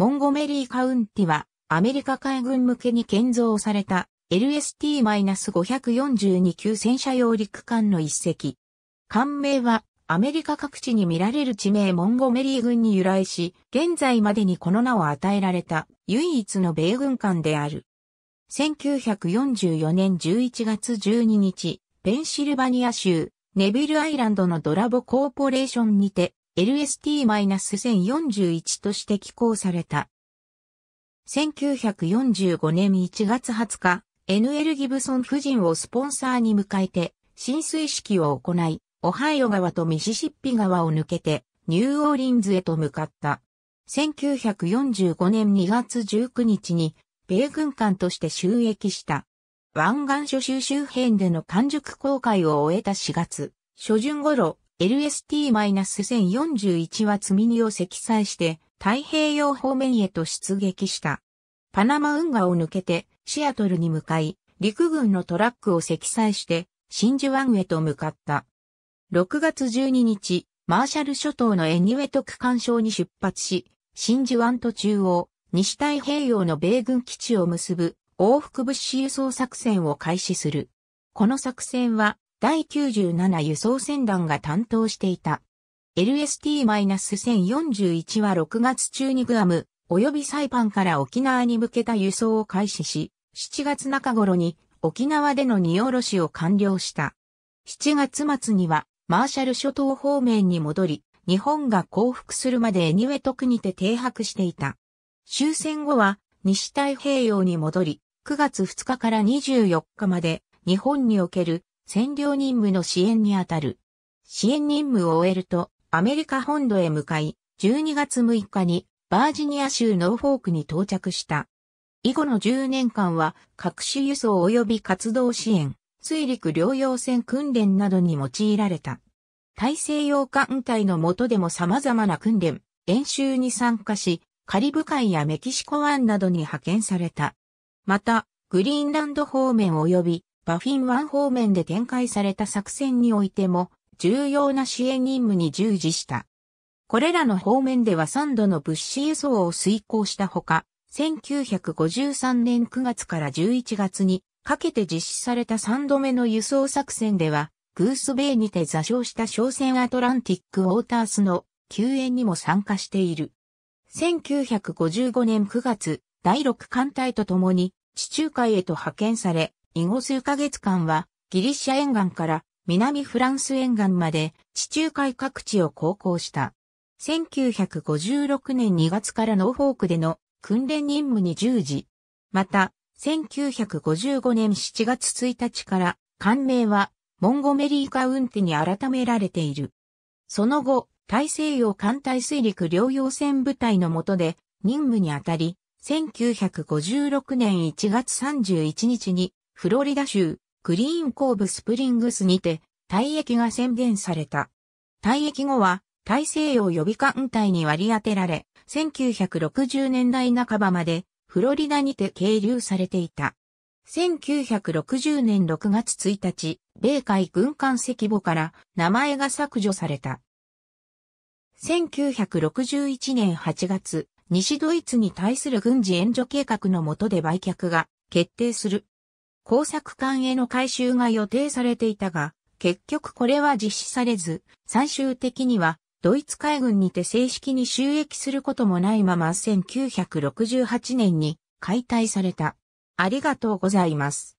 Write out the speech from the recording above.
モンゴメリーカウンティは、アメリカ海軍向けに建造された LST-542 級戦車用陸艦の一隻。艦名は、アメリカ各地に見られる地名モンゴメリー軍に由来し、現在までにこの名を与えられた唯一の米軍艦である。1944年11月12日、ペンシルバニア州、ネビルアイランドのドラボコーポレーションにて、LST-1041 として寄稿された。1945年1月20日、NL ギブソン夫人をスポンサーに迎えて、浸水式を行い、オハイオ川とミシシッピ川を抜けて、ニューオーリンズへと向かった。1945年2月19日に、米軍艦として収益した。湾岸諸州周辺での完熟公開を終えた4月、初旬頃、LST-1041 は積み荷を積載して太平洋方面へと出撃した。パナマ運河を抜けてシアトルに向かい、陸軍のトラックを積載して真珠湾へと向かった。6月12日、マーシャル諸島のエニウェト区間省に出発し、真珠湾と中央、西太平洋の米軍基地を結ぶ往復物資輸送作戦を開始する。この作戦は第97輸送船団が担当していた。LST-1041 は6月中にグアム、及びサイパンから沖縄に向けた輸送を開始し、7月中頃に沖縄での荷下ろしを完了した。7月末にはマーシャル諸島方面に戻り、日本が降伏するまでエニウェトクにて停泊していた。終戦後は西太平洋に戻り、9月2日から24日まで日本における占領任務の支援にあたる。支援任務を終えると、アメリカ本土へ向かい、12月6日にバージニア州ノーフォークに到着した。以後の10年間は、各種輸送及び活動支援、水陸両用船訓練などに用いられた。大西洋艦隊の下でも様々な訓練、演習に参加し、カリブ海やメキシコ湾などに派遣された。また、グリーンランド方面及びバフィン湾方面で展開された作戦においても重要な支援任務に従事した。これらの方面では3度の物資輸送を遂行したほか、1953年9月から11月にかけて実施された3度目の輸送作戦では、グースベイにて座礁した商船アトランティック・ウォータースの救援にも参加している。1955年9月、第6艦隊とともに地中海へと派遣され、以後数ヶ月間は、ギリシャ沿岸から南フランス沿岸まで地中海各地を航行した。1956年2月からノーフォークでの訓練任務に従事。また、1955年7月1日から艦名はモンゴメリーカウンティに改められている。その後、大西洋艦隊水陸両用船部隊の下で任務にあたり、1956年1月31日にフロリダ州、クリーンコーブスプリングスにて、退役が宣言された。退役後は、大西洋予備艦隊に割り当てられ、1960年代半ばまで、フロリダにて係留されていた。1960年6月1日、米海軍艦赤母から名前が削除された。1961年8月、西ドイツに対する軍事援助計画の下で売却が決定する。工作艦への改修が予定されていたが、結局これは実施されず、最終的にはドイツ海軍にて正式に収益することもないまま1968年に解体された。ありがとうございます。